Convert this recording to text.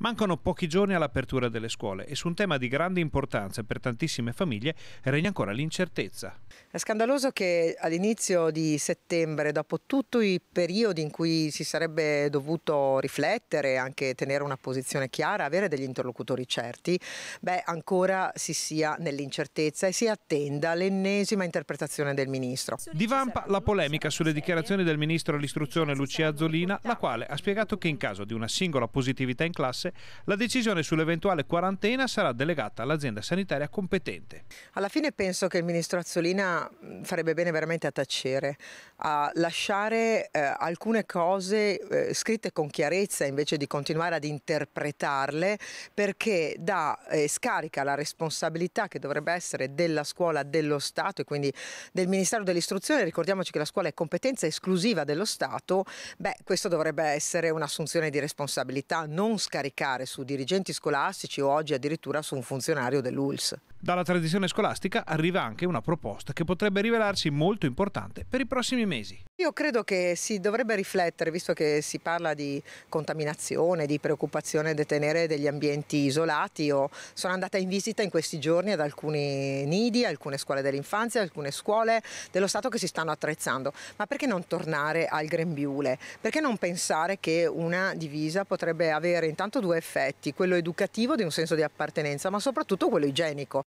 Mancano pochi giorni all'apertura delle scuole e su un tema di grande importanza per tantissime famiglie regna ancora l'incertezza. È scandaloso che all'inizio di settembre, dopo tutti i periodi in cui si sarebbe dovuto riflettere, anche tenere una posizione chiara, avere degli interlocutori certi, beh, ancora si sia nell'incertezza e si attenda l'ennesima interpretazione del Ministro. Divampa la polemica sulle dichiarazioni del Ministro all'istruzione Lucia Azzolina, la quale ha spiegato che in caso di una singola positività in classe diverse, la decisione sull'eventuale quarantena sarà delegata all'azienda sanitaria competente. Alla fine penso che il ministro Azzolina farebbe bene veramente a tacere, a lasciare eh, alcune cose eh, scritte con chiarezza invece di continuare ad interpretarle perché dà eh, scarica la responsabilità che dovrebbe essere della scuola, dello Stato e quindi del Ministero dell'Istruzione, ricordiamoci che la scuola è competenza esclusiva dello Stato, beh questo dovrebbe essere un'assunzione di responsabilità non scaricata cliccare su dirigenti scolastici o oggi addirittura su un funzionario dell'ULS. Dalla tradizione scolastica arriva anche una proposta che potrebbe rivelarsi molto importante per i prossimi mesi. Io credo che si dovrebbe riflettere, visto che si parla di contaminazione, di preoccupazione di tenere degli ambienti isolati. Io sono andata in visita in questi giorni ad alcuni nidi, alcune scuole dell'infanzia, alcune scuole dello Stato che si stanno attrezzando. Ma perché non tornare al grembiule? Perché non pensare che una divisa potrebbe avere intanto due effetti, quello educativo di un senso di appartenenza, ma soprattutto quello igienico.